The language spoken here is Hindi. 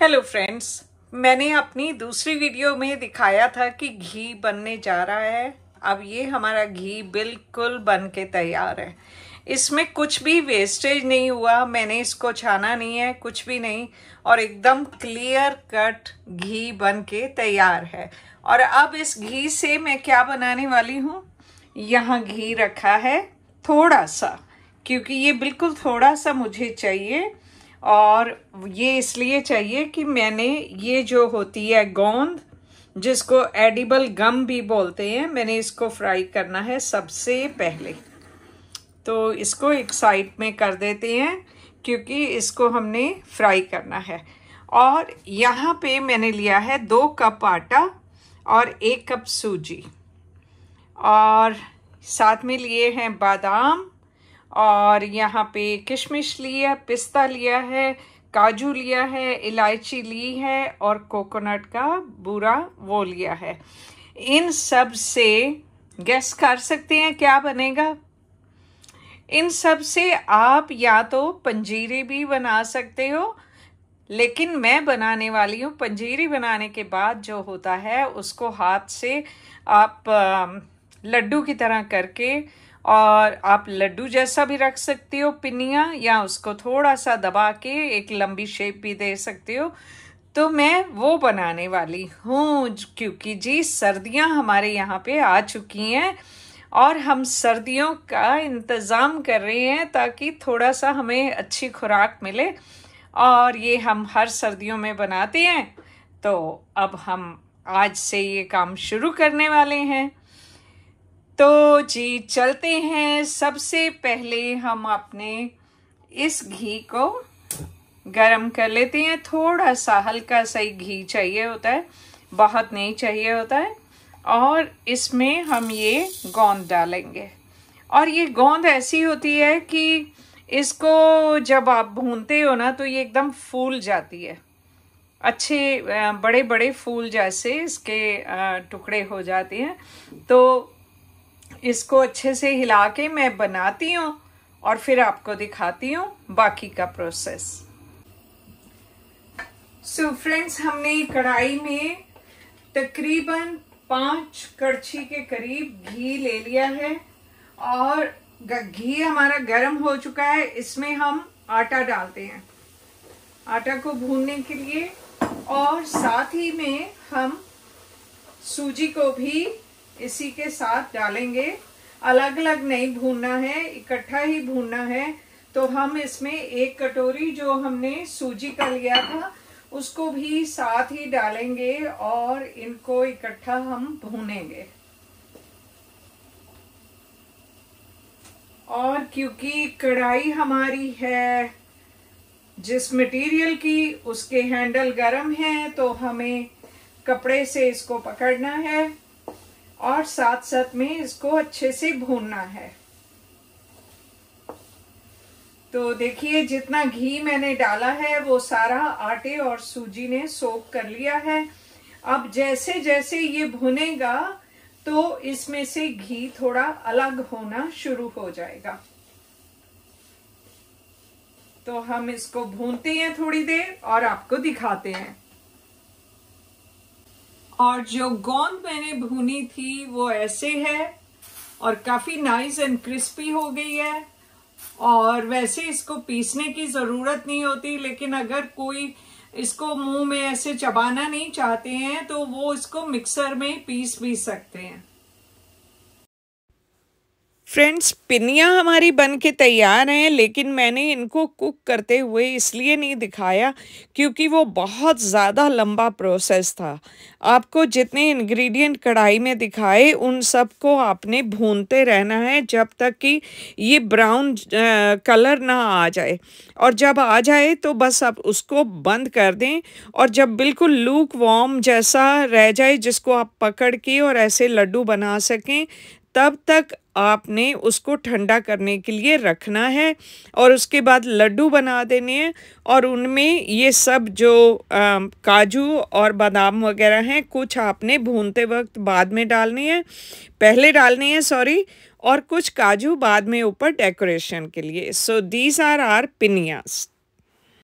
हेलो फ्रेंड्स मैंने अपनी दूसरी वीडियो में दिखाया था कि घी बनने जा रहा है अब ये हमारा घी बिल्कुल बन के तैयार है इसमें कुछ भी वेस्टेज नहीं हुआ मैंने इसको छाना नहीं है कुछ भी नहीं और एकदम क्लियर कट घी बन के तैयार है और अब इस घी से मैं क्या बनाने वाली हूँ यहाँ घी रखा है थोड़ा सा क्योंकि ये बिल्कुल थोड़ा सा मुझे चाहिए और ये इसलिए चाहिए कि मैंने ये जो होती है गोंद जिसको एडिबल गम भी बोलते हैं मैंने इसको फ्राई करना है सबसे पहले तो इसको एक साइड में कर देते हैं क्योंकि इसको हमने फ्राई करना है और यहाँ पे मैंने लिया है दो कप आटा और एक कप सूजी और साथ में लिए हैं बादाम और यहाँ पे किशमिश ली है पिस्ता लिया है काजू लिया है इलायची ली है और कोकोनट का बुरा वो लिया है इन सब से गैस कर सकते हैं क्या बनेगा इन सब से आप या तो पंजीरी भी बना सकते हो लेकिन मैं बनाने वाली हूँ पंजीरी बनाने के बाद जो होता है उसको हाथ से आप लड्डू की तरह करके और आप लड्डू जैसा भी रख सकते हो पिनिया या उसको थोड़ा सा दबा के एक लंबी शेप भी दे सकते हो तो मैं वो बनाने वाली हूँ क्योंकि जी सर्दियाँ हमारे यहाँ पे आ चुकी हैं और हम सर्दियों का इंतज़ाम कर रहे हैं ताकि थोड़ा सा हमें अच्छी खुराक मिले और ये हम हर सर्दियों में बनाते हैं तो अब हम आज से ये काम शुरू करने वाले हैं तो जी चलते हैं सबसे पहले हम अपने इस घी को गरम कर लेते हैं थोड़ा सा हल्का सा ही घी चाहिए होता है बहुत नहीं चाहिए होता है और इसमें हम ये गोंद डालेंगे और ये गोंद ऐसी होती है कि इसको जब आप भूनते हो ना तो ये एकदम फूल जाती है अच्छे बड़े बड़े फूल जैसे इसके टुकड़े हो जाते हैं तो इसको अच्छे से हिला के मैं बनाती हूँ और फिर आपको दिखाती हूँ बाकी का प्रोसेस सो so फ्रेंड्स हमने कढ़ाई में तकरीबन पाँच कड़छी के करीब घी ले लिया है और घी हमारा गर्म हो चुका है इसमें हम आटा डालते हैं आटा को भूनने के लिए और साथ ही में हम सूजी को भी इसी के साथ डालेंगे अलग अलग नहीं भूनना है इकट्ठा ही भूनना है तो हम इसमें एक कटोरी जो हमने सूजी का लिया था उसको भी साथ ही डालेंगे और इनको इकट्ठा हम भूनेंगे और क्योंकि कढ़ाई हमारी है जिस मटेरियल की उसके हैंडल गरम हैं तो हमें कपड़े से इसको पकड़ना है और साथ साथ में इसको अच्छे से भूनना है तो देखिए जितना घी मैंने डाला है वो सारा आटे और सूजी ने सोक कर लिया है अब जैसे जैसे ये भुनेगा तो इसमें से घी थोड़ा अलग होना शुरू हो जाएगा तो हम इसको भूनते हैं थोड़ी देर और आपको दिखाते हैं और जो गोंद मैंने भूनी थी वो ऐसे है और काफी नाइस एंड क्रिस्पी हो गई है और वैसे इसको पीसने की जरूरत नहीं होती लेकिन अगर कोई इसको मुंह में ऐसे चबाना नहीं चाहते हैं तो वो इसको मिक्सर में पीस भी सकते हैं फ्रेंड्स पिनिया हमारी बन के तैयार हैं लेकिन मैंने इनको कुक करते हुए इसलिए नहीं दिखाया क्योंकि वो बहुत ज़्यादा लंबा प्रोसेस था आपको जितने इंग्रेडिएंट कढ़ाई में दिखाए उन सब को आपने भूनते रहना है जब तक कि ये ब्राउन कलर ना आ जाए और जब आ जाए तो बस आप उसको बंद कर दें और जब बिल्कुल लूक वॉम जैसा रह जाए जिसको आप पकड़ के और ऐसे लड्डू बना सकें तब तक आपने उसको ठंडा करने के लिए रखना है और उसके बाद लड्डू बना देने हैं और उनमें ये सब जो आ, काजू और बादाम वगैरह हैं कुछ आपने भूनते वक्त बाद में डालने हैं पहले डालने हैं सॉरी और कुछ काजू बाद में ऊपर डेकोरेशन के लिए सो दीज आर आर पिनियास